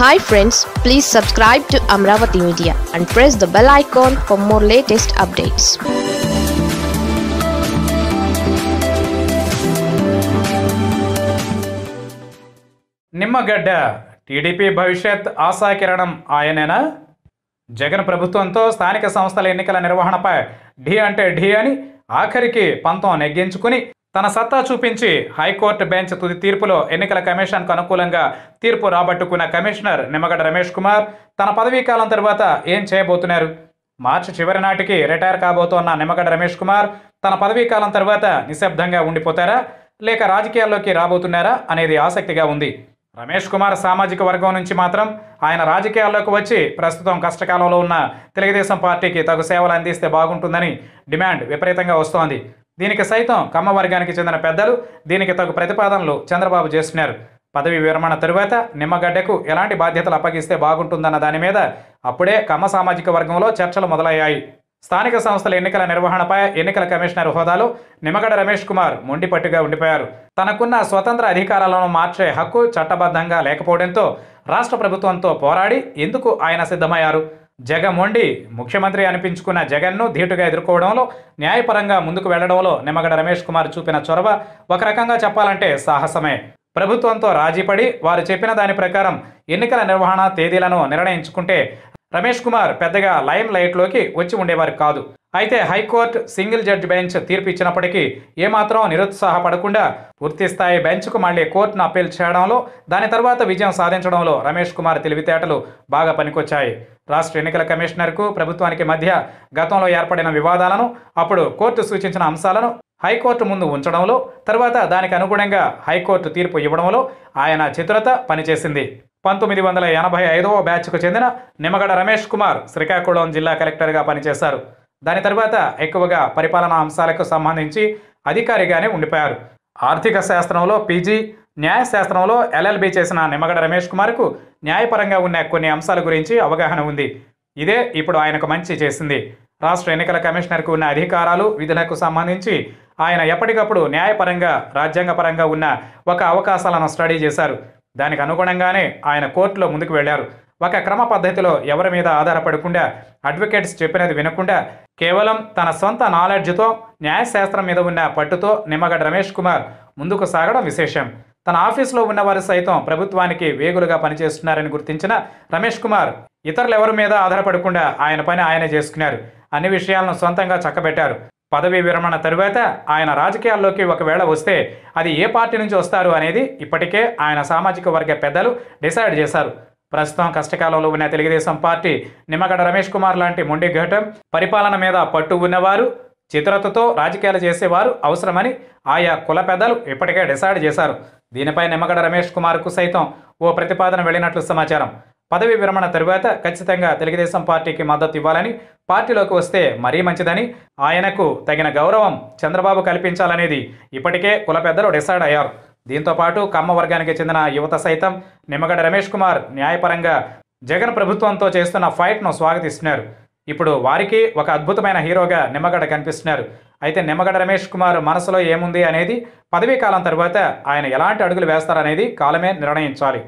hi friends please subscribe to Amaravati media and press the bell icon for more latest updates Nimmagadda TDP భవిష్యత్ ఆశాకిరణం ఆయనేనా జగన్ ప్రభుత్వంతో స్థానిక సంస్థల ఎన్నికల నిర్వహణపై ఢీ అంటే ఢీ అని ఆఖరికి పంతం నెగ్గించుకుని తన సత్తా చూపించి హైకోర్టు బెంచ్ తుది తీర్పులో ఎన్నికల కమిషన్కు అనుకూలంగా తీర్పు రాబట్టుకున్న కమిషనర్ నిమ్మగడ్డ రమేష్ కుమార్ తన పదవీకాలం తర్వాత ఏం చేయబోతున్నారు మార్చి చివరి నాటికి రిటైర్ కాబోతోన్న నిమ్మగడ్డ రమేష్ కుమార్ తన పదవీకాలం తర్వాత నిశ్శబ్దంగా ఉండిపోతారా లేక రాజకీయాల్లోకి రాబోతున్నారా అనేది ఆసక్తిగా ఉంది రమేష్ కుమార్ సామాజిక వర్గం నుంచి మాత్రం ఆయన రాజకీయాల్లోకి వచ్చి ప్రస్తుతం కష్టకాలంలో ఉన్న తెలుగుదేశం పార్టీకి తగు సేవలు అందిస్తే బాగుంటుందని డిమాండ్ విపరీతంగా వస్తోంది దీనికి సైతం కమ్మ వర్గానికి చెందిన పెద్దలు దీనికి తగు ప్రతిపాదనలు చంద్రబాబు చేస్తున్నారు పదవి విరమణ తరువాత నిమ్మగడ్డకు ఎలాంటి బాధ్యతలు అప్పగిస్తే బాగుంటుందన్న దాని మీద అప్పుడే కమ్మ సామాజిక వర్గంలో చర్చలు మొదలయ్యాయి స్థానిక సంస్థల ఎన్నికల నిర్వహణపై ఎన్నికల కమిషనర్ హోదాలో నిమ్మగడ్డ రమేష్ కుమార్ మొండిపట్టుగా ఉండిపోయారు తనకున్న స్వతంత్ర అధికారాలను మార్చే హక్కు చట్టబద్ధంగా లేకపోవడంతో రాష్ట్ర ప్రభుత్వంతో పోరాడి ఎందుకు ఆయన సిద్ధమయ్యారు వండి ముఖ్యమంత్రి అనిపించుకున్న జగన్ను ధీటుగా ఎదుర్కోవడంలో న్యాయపరంగా ముందుకు వెళ్లడంలో నిమ్మగడ రమేష్ కుమార్ చూపిన చొరవ ఒక రకంగా చెప్పాలంటే సాహసమే ప్రభుత్వంతో రాజీపడి వారు చెప్పిన దాని ప్రకారం ఎన్నికల నిర్వహణ తేదీలను నిర్ణయించుకుంటే రమేష్ కుమార్ పెద్దగా లైమ్ లైట్లోకి వచ్చి ఉండేవారు కాదు అయితే హైకోర్టు సింగిల్ జడ్జి బెంచ్ తీర్పు ఇచ్చినప్పటికీ ఏమాత్రం నిరుత్సాహపడకుండా పూర్తిస్థాయి బెంచ్కు మళ్లీ కోర్టును అప్పీల్ చేయడంలో దాని తర్వాత విజయం సాధించడంలో రమేష్ కుమార్ తెలివితేటలు బాగా పనికొచ్చాయి రాష్ట్ర ఎన్నికల కమిషనర్కు ప్రభుత్వానికి మధ్య గతంలో ఏర్పడిన వివాదాలను అప్పుడు కోర్టు సూచించిన అంశాలను హైకోర్టు ముందు ఉంచడంలో తర్వాత దానికి అనుగుణంగా హైకోర్టు తీర్పు ఇవ్వడంలో ఆయన చతురత పనిచేసింది పంతొమ్మిది వందల ఎనభై ఐదవ బ్యాచ్కు చెందిన నిమ్మగడ రమేష్ కుమార్ శ్రీకాకుళం జిల్లా కలెక్టర్గా పనిచేశారు దాని తర్వాత ఎక్కువగా పరిపాలనా అంశాలకు సంబంధించి అధికారిగానే ఉండిపోయారు ఆర్థిక శాస్త్రంలో పీజీ న్యాయశాస్త్రంలో ఎల్ఎల్బి చేసిన నిమ్మగడ రమేష్ కుమార్కు న్యాయపరంగా ఉన్న కొన్ని అంశాల గురించి అవగాహన ఉంది ఇదే ఇప్పుడు ఆయనకు మంచి చేసింది రాష్ట్ర ఎన్నికల కమిషనర్కు ఉన్న అధికారాలు విధులకు సంబంధించి ఆయన ఎప్పటికప్పుడు న్యాయపరంగా రాజ్యాంగపరంగా ఉన్న ఒక అవకాశాలను స్టడీ చేశారు దానికి అనుగుణంగానే ఆయన కోర్టులో ముందుకు వెళ్లారు ఒక క్రమ పద్ధతిలో ఎవరి మీద ఆధారపడకుండా అడ్వకేట్స్ చెప్పినది వినకుండా కేవలం తన సొంత నాలెడ్జ్తో న్యాయశాస్త్రం మీద ఉన్న పట్టుతో నిమ్మగడ్డ రమేష్ కుమార్ ముందుకు సాగడం విశేషం తన ఆఫీసులో ఉన్నవారు సైతం ప్రభుత్వానికి వేగులుగా పనిచేస్తున్నారని గుర్తించిన రమేష్ కుమార్ ఇతరులెవరి మీద ఆధారపడకుండా ఆయన పని ఆయనే చేసుకున్నారు అన్ని విషయాలను సొంతంగా చక్కబెట్టారు పదవీ విరమణ తరువాత ఆయన రాజకీయాల్లోకి ఒకవేళ వస్తే అది ఏ పార్టీ నుంచి వస్తారు అనేది ఇప్పటికే ఆయన సామాజిక వర్గ పెద్దలు డిసైడ్ చేశారు ప్రస్తుతం కష్టకాలంలో ఉన్న తెలుగుదేశం పార్టీ నిమ్మగడ్డ రమేష్ కుమార్ లాంటి మొండి ఘటం పరిపాలన మీద పట్టు ఉన్నవారు చిత్రతతో రాజకీయాలు చేసేవారు అవసరమని ఆయా కుల పెద్దలు ఇప్పటికే డిసైడ్ చేశారు దీనిపై నిమ్మగడ్డ రమేష్ కుమార్కు సైతం ఓ ప్రతిపాదన వెళ్ళినట్లు సమాచారం పదవి విరమణ తరువాత ఖచ్చితంగా తెలుగుదేశం పార్టీకి మద్దతు ఇవ్వాలని పార్టీలోకి వస్తే మరీ మంచిదని ఆయనకు తగిన గౌరవం చంద్రబాబు కల్పించాలనేది ఇప్పటికే కుల పెద్దలు డిసైడ్ అయ్యారు దీంతోపాటు కమ్మ వర్గానికి చెందిన యువత సైతం నిమ్మగడ్డ రమేష్ కుమార్ న్యాయపరంగా జగన్ ప్రభుత్వంతో చేస్తున్న ఫైట్ను స్వాగతిస్తున్నారు ఇప్పుడు వారికి ఒక అద్భుతమైన హీరోగా నిమ్మగడ్డ కనిపిస్తున్నారు అయితే నిమ్మగడ్డ రమేష్ కుమార్ మనసులో ఏముంది అనేది పదవీ కాలం తర్వాత ఆయన ఎలాంటి అడుగులు వేస్తారనేది కాలమే నిర్ణయించాలి